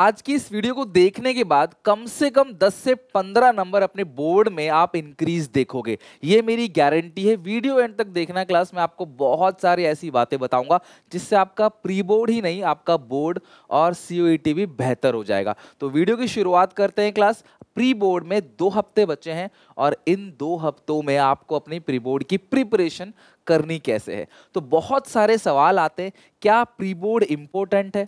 आज की इस वीडियो को देखने के बाद कम से कम 10 से 15 नंबर अपने बोर्ड में आप इंक्रीज देखोगे ये मेरी गारंटी है वीडियो एंड तक देखना क्लास में आपको बहुत सारी ऐसी बातें बताऊंगा जिससे आपका प्री बोर्ड ही नहीं आपका बोर्ड और सी e भी बेहतर हो जाएगा तो वीडियो की शुरुआत करते हैं क्लास प्री बोर्ड में दो हफ्ते बचे हैं और इन दो हफ्तों में आपको अपनी प्री बोर्ड की प्रिपरेशन करनी कैसे है तो बहुत सारे सवाल आते हैं क्या प्री बोर्ड इम्पोर्टेंट है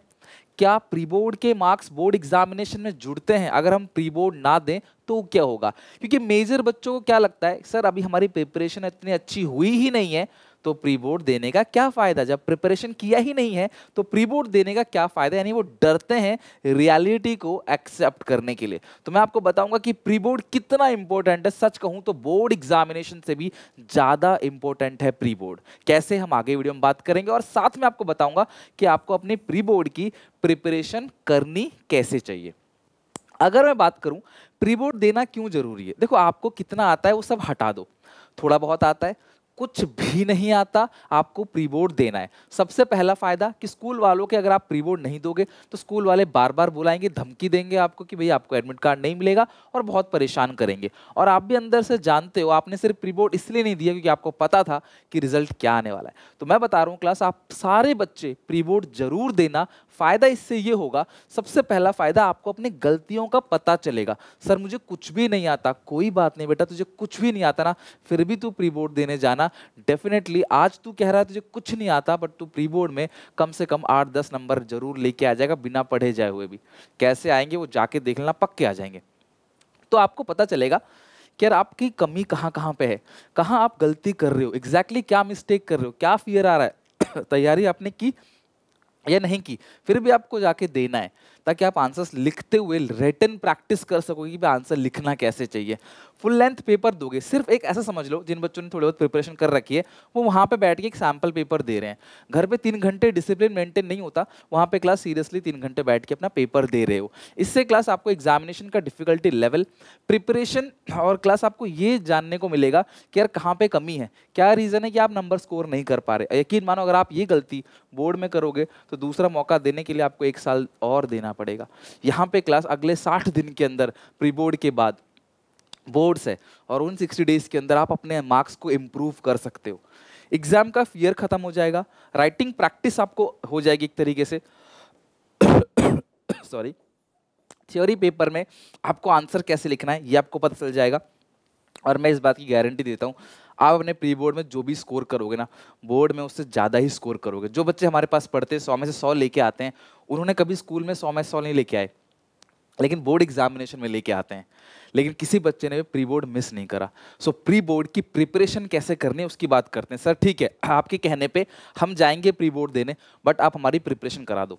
क्या प्री बोर्ड के मार्क्स बोर्ड एग्जामिनेशन में जुड़ते हैं अगर हम प्री बोर्ड ना दें तो क्या होगा क्योंकि मेजर बच्चों को क्या लगता है सर अभी हमारी प्रिपरेशन इतनी अच्छी हुई ही नहीं है तो प्री बोर्ड देने का क्या फ़ायदा जब प्रिपरेशन किया ही नहीं है तो प्री बोर्ड देने का क्या फ़ायदा यानी वो डरते हैं रियलिटी को एक्सेप्ट करने के लिए तो मैं आपको बताऊंगा कि प्री बोर्ड कितना इंपॉर्टेंट है सच कहूं तो बोर्ड एग्जामिनेशन से भी ज़्यादा इंपॉर्टेंट है प्री बोर्ड कैसे हम आगे वीडियो में बात करेंगे और साथ में आपको बताऊँगा कि आपको अपने प्री बोर्ड की प्रिपरेशन करनी कैसे चाहिए अगर मैं बात करूं प्री बोर्ड देना क्यों जरूरी है देखो आपको कितना आता है वो सब हटा दो थोड़ा बहुत आता है कुछ भी नहीं आता आपको प्री बोर्ड देना है सबसे पहला फ़ायदा कि स्कूल वालों के अगर आप प्री बोर्ड नहीं दोगे तो स्कूल वाले बार बार बुलाएंगे धमकी देंगे आपको कि भाई आपको एडमिट कार्ड नहीं मिलेगा और बहुत परेशान करेंगे और आप भी अंदर से जानते हो आपने सिर्फ प्री बोर्ड इसलिए नहीं दिया क्योंकि आपको पता था कि रिजल्ट क्या आने वाला है तो मैं बता रहा हूँ क्लास आप सारे बच्चे प्री बोर्ड जरूर देना फ़ायदा इससे ये होगा सबसे पहला फ़ायदा आपको अपनी गलतियों का पता चलेगा सर मुझे कुछ भी नहीं आता कोई बात नहीं बेटा तुझे कुछ भी नहीं आता ना फिर भी तू प्री बोर्ड देने जाना डेफिनेटली आज तू कह रहा है तुझे कुछ नहीं आता बट तू प्री बोर्ड में कम से कम आठ दस नंबर जरूर लेके आ जाएगा बिना पढ़े जाए हुए भी कैसे आएंगे वो जाके देख लेना पक्के आ जाएंगे तो आपको पता चलेगा कि यार आपकी कमी कहाँ कहाँ पे है कहाँ आप गलती कर रहे हो एग्जैक्टली exactly क्या मिस्टेक कर रहे हो क्या फियर आ रहा है तैयारी आपने की या नहीं की फिर भी आपको जाके देना है ताकि आप आंसर्स लिखते हुए रिटर्न प्रैक्टिस कर सको कि आंसर लिखना कैसे चाहिए फुल लेंथ पेपर दोगे सिर्फ एक ऐसा समझ लो जिन बच्चों ने थोड़ी बहुत प्रिपरेशन कर रखी है वो वहाँ पे बैठ के एक सैम्पल पेपर दे रहे हैं घर पे तीन घंटे डिसिप्लिन मेंटेन नहीं होता वहाँ पे क्लास सीरियसली तीन घंटे बैठ के अपना पेपर दे रहे हो इससे क्लास आपको एग्जामिनेशन का डिफिकल्टी लेवल प्रिपरेशन और क्लास आपको ये जानने को मिलेगा कि यार कहाँ पर कमी है क्या रीज़न है कि आप नंबर स्कोर नहीं कर पा रहे यकीन मानो अगर आप ये गलती बोर्ड में करोगे तो दूसरा मौका देने के लिए आपको एक साल और देना करना पड़ेगा यहाँ पे क्लास अगले साठ दिन के अंदर प्री बोर्ड के बाद बोर्ड्स है और उन सिक्सटी डेज के अंदर आप अपने मार्क्स को इम्प्रूव कर सकते हो एग्जाम का फियर खत्म हो जाएगा राइटिंग प्रैक्टिस आपको हो जाएगी एक तरीके से सॉरी थ्योरी पेपर में आपको आंसर कैसे लिखना है ये आपको पता चल जाएगा और मैं इस बात की गारंटी देता हूँ आप अपने प्री बोर्ड में जो भी स्कोर करोगे ना बोर्ड में उससे ज़्यादा ही स्कोर करोगे जो बच्चे हमारे पास पढ़ते सौ में से सौ लेके आते हैं उन्होंने कभी स्कूल में सौ में सौ नहीं लेके आए लेकिन बोर्ड एग्जामिनेशन में लेके आते हैं लेकिन किसी बच्चे ने प्री बोर्ड मिस नहीं करा सो प्री बोर्ड की प्रिपरेशन कैसे करनी है उसकी बात करते हैं सर ठीक है आपके कहने पे हम जाएंगे प्री बोर्ड देने बट आप हमारी प्रिपरेशन करा दो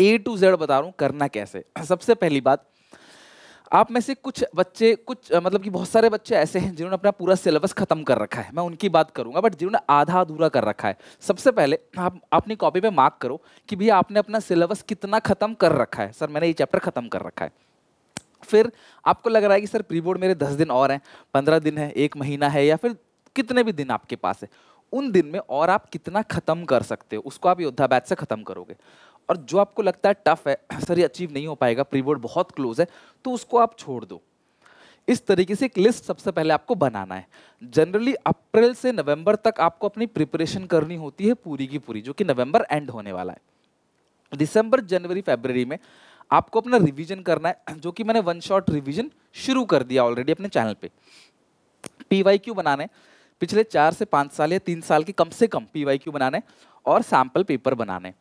ए टू जेड बता रहा हूँ करना कैसे सबसे पहली बात आप में से कुछ बच्चे कुछ मतलब कि बहुत सारे बच्चे ऐसे हैं जिन्होंने अपना पूरा सिलेबस खत्म कर रखा है मैं उनकी बात करूंगा बट जिन्होंने आधा अधूरा कर रखा है सबसे पहले आप अपनी कॉपी पे मार्क करो कि भैया आपने अपना सिलेबस कितना खत्म कर रखा है सर मैंने ये चैप्टर खत्म कर रखा है फिर आपको लग रहा है कि सर प्री बोर्ड मेरे दस दिन और हैं पंद्रह दिन है एक महीना है या फिर कितने भी दिन आपके पास है उन दिन में और आप कितना ख़त्म कर सकते हो उसको आप योद्धा बैच से ख़त्म करोगे और जो आपको लगता है टफ है सर ये अचीव नहीं हो पाएगा प्री बोर्ड बहुत क्लोज है तो उसको आप छोड़ दो इस तरीके से एक लिस्ट सबसे पहले आपको बनाना है जनरली अप्रैल से नवंबर तक आपको अपनी प्रिपरेशन करनी होती है पूरी की पूरी जो कि नवंबर एंड होने वाला है दिसंबर जनवरी फेबररी में आपको अपना रिवीजन करना है जो कि मैंने वन शॉट रिवीजन शुरू कर दिया ऑलरेडी अपने चैनल पे पी वाई क्यू बनाना है पिछले चार से पाँच साल या तीन साल के कम से कम पी बनाने और सैम्पल पेपर बनाने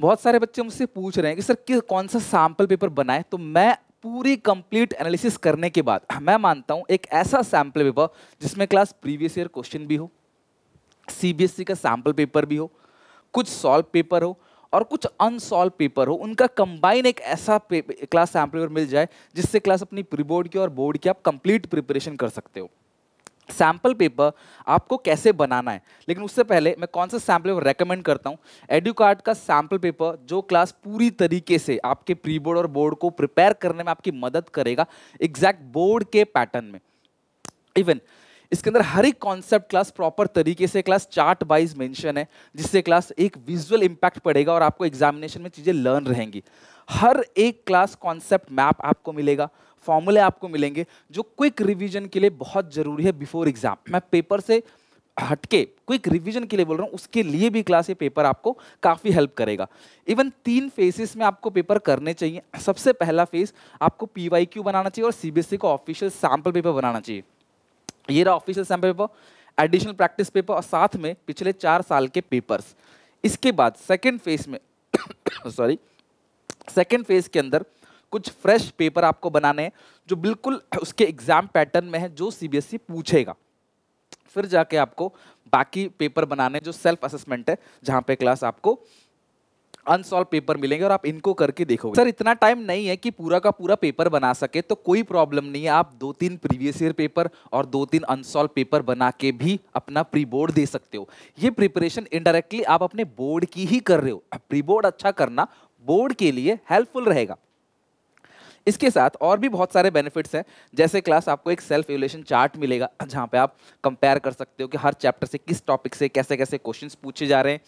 बहुत सारे बच्चे मुझसे पूछ रहे हैं कि सर किस कौन सा सैम्पल पेपर बनाए तो मैं पूरी कंप्लीट एनालिसिस करने के बाद मैं मानता हूँ एक ऐसा सैम्पल पेपर जिसमें क्लास प्रीवियस ईयर क्वेश्चन भी हो सीबीएसई e का सैम्पल पेपर भी हो कुछ सॉल्व पेपर हो और कुछ अनसॉल्व पेपर हो उनका कंबाइन एक ऐसा क्लास सैम्पल पेपर मिल जाए जिससे क्लास अपनी प्री बोर्ड की और बोर्ड की आप कंप्लीट प्रिपरेशन कर सकते हो सैम्पल पेपर आपको कैसे बनाना है लेकिन उससे पहले मैं कौन सा सैम्पल पेपर रेकमेंड करता हूँ एडुकार्ड का सैम्पल पेपर जो क्लास पूरी तरीके से आपके प्री बोर्ड और बोर्ड को प्रिपेयर करने में आपकी मदद करेगा एग्जैक्ट बोर्ड के पैटर्न में इवन इसके अंदर हर एक कॉन्सेप्ट क्लास प्रॉपर तरीके से क्लास चार्ट वाइज मेंशन है जिससे क्लास एक विजुअल इंपैक्ट पड़ेगा और आपको एग्जामिनेशन में चीज़ें लर्न रहेंगी हर एक क्लास कॉन्सेप्ट मैप आपको मिलेगा फॉर्मूले आपको मिलेंगे जो क्विक रिवीजन के लिए बहुत ज़रूरी है बिफोर एग्जाम मैं पेपर से हटके क्विक रिवीजन के लिए बोल रहा हूँ उसके लिए भी क्लास ये पेपर आपको काफ़ी हेल्प करेगा इवन तीन फेसेस में आपको पेपर करने चाहिए सबसे पहला फेस आपको पी बनाना चाहिए और C B official sample paper बनाना चाहिए ये रहा official sample paper additional practice paper और साथ में पिछले चार साल के पेपर्स इसके बाद सेकेंड फेज में सॉरी सेकेंड फेज के अंदर कुछ फ्रेश पेपर आपको बनाने हैं जो बिल्कुल उसके एग्जाम पैटर्न में है जो सीबीएसई e पूछेगा फिर जाके आपको बाकी पेपर बनाने जो सेल्फ असेसमेंट है जहाँ पे क्लास आपको अनसॉल्व पेपर मिलेंगे और आप इनको करके देखोगे सर इतना टाइम नहीं है कि पूरा का पूरा पेपर बना सके तो कोई प्रॉब्लम नहीं है आप दो तीन प्रीवियस ईयर पेपर और दो तीन अनसॉल्व पेपर बना के भी अपना प्री बोर्ड दे सकते हो ये प्रिपरेशन इनडायरेक्टली आप अपने बोर्ड की ही कर रहे हो प्री बोर्ड अच्छा करना बोर्ड के लिए हेल्पफुल रहेगा इसके साथ और भी बहुत सारे बेनिफिट्स हैं जैसे क्लास आपको एक सेल्फ एवलेशन चार्ट मिलेगा जहाँ पे आप कंपेयर कर सकते हो कि हर चैप्टर से किस टॉपिक से कैसे कैसे क्वेश्चंस पूछे जा रहे हैं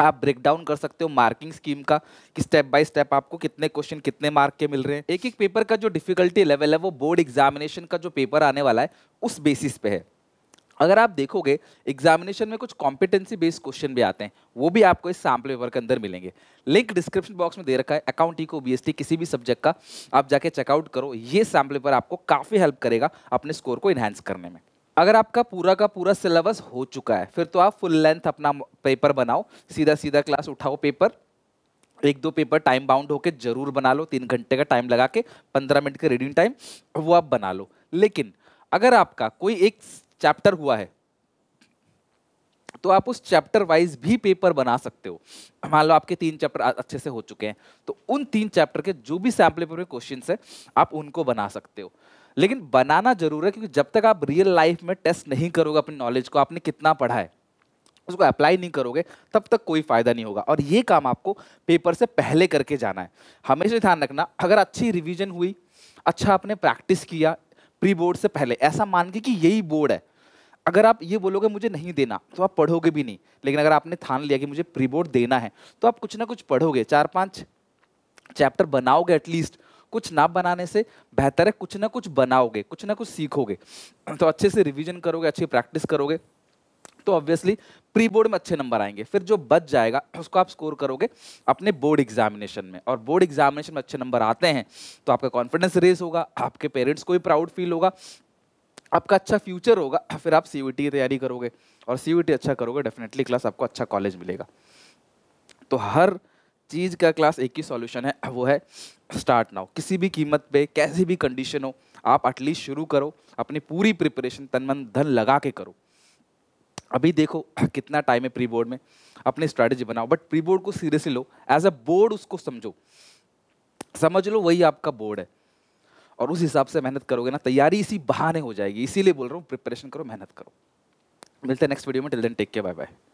आप ब्रेक डाउन कर सकते हो मार्किंग स्कीम का कि स्टेप बाय स्टेप आपको कितने क्वेश्चन कितने मार्क के मिल रहे हैं एक एक पेपर का जो डिफिकल्टी लेवल है वो बोर्ड एग्जामिनेशन का जो पेपर आने वाला है उस बेसिस पे है अगर आप देखोगे एग्जामिनेशन में कुछ कॉम्पिटेंसी बेस्ड क्वेश्चन भी आते हैं वो भी आपको इस सैम्पल पेपर के अंदर मिलेंगे लिंक डिस्क्रिप्शन बॉक्स में दे रखा है अकाउंट ई को बी किसी भी सब्जेक्ट का आप जाके चेकआउट करो ये सैम्पल पेपर आपको काफ़ी हेल्प करेगा अपने स्कोर को इन्हेंस करने में अगर आपका पूरा का पूरा सिलेबस हो चुका है फिर तो आप फुल लेंथ अपना पेपर बनाओ सीधा सीधा क्लास उठाओ पेपर एक दो पेपर टाइम बाउंड होकर जरूर बना लो तीन घंटे का टाइम लगा के पंद्रह मिनट का रीडिंग टाइम वो आप बना लो लेकिन अगर आपका कोई एक चैप्टर हुआ है तो आप उस चैप्टर वाइज भी पेपर बना सकते हो मान लो आपके तीन चैप्टर अच्छे से हो चुके हैं तो उन तीन चैप्टर के जो भी सैम्पल पेपर के क्वेश्चन है आप उनको बना सकते हो लेकिन बनाना जरूर है क्योंकि जब तक आप रियल लाइफ में टेस्ट नहीं करोगे अपनी नॉलेज को आपने कितना पढ़ा है उसको अप्लाई नहीं करोगे तब तक कोई फ़ायदा नहीं होगा और ये काम आपको पेपर से पहले करके जाना है हमेशा ध्यान रखना अगर अच्छी रिवीजन हुई अच्छा आपने प्रैक्टिस किया प्री बोर्ड से पहले ऐसा मान के कि यही बोर्ड है अगर आप ये बोलोगे मुझे नहीं देना तो आप पढ़ोगे भी नहीं लेकिन अगर आपने ठान लिया कि मुझे प्री बोर्ड देना है तो आप कुछ ना कुछ पढ़ोगे चार पाँच चैप्टर बनाओगे एटलीस्ट कुछ ना बनाने से बेहतर है कुछ ना कुछ बनाओगे कुछ ना कुछ सीखोगे तो अच्छे से रिविजन करोगे अच्छी प्रैक्टिस करोगे तो ऑब्वियसली प्री बोर्ड में अच्छे नंबर आएंगे फिर जो बच जाएगा उसको आप स्कोर करोगे अपने बोर्ड एग्जामिनेशन में और बोर्ड एग्जामिनेशन में अच्छे नंबर आते हैं तो आपका कॉन्फिडेंस रेस होगा आपके पेरेंट्स को भी प्राउड फील होगा आपका अच्छा फ्यूचर होगा फिर आप सी की तैयारी करोगे और सी अच्छा करोगे डेफिनेटली क्लास आपको अच्छा कॉलेज मिलेगा तो हर चीज़ का क्लास एक ही सॉल्यूशन है वो है स्टार्ट नाउ किसी भी कीमत पे कैसी भी कंडीशन हो आप एटलीस्ट शुरू करो अपनी पूरी प्रिपरेशन तन मन धन लगा के करो अभी देखो कितना टाइम है प्री बोर्ड में अपनी स्ट्रैटेजी बनाओ बट प्री बोर्ड को सीरियसली लो एज अ बोर्ड उसको समझो समझ लो वही आपका बोर्ड है और उस हिसाब से मेहनत करोगे ना तैयारी इसी बहाने हो जाएगी इसीलिए बोल रहा हूँ प्रिपरेशन करो मेहनत करो मिलते हैं नेक्स्ट वीडियो में till then take care bye bye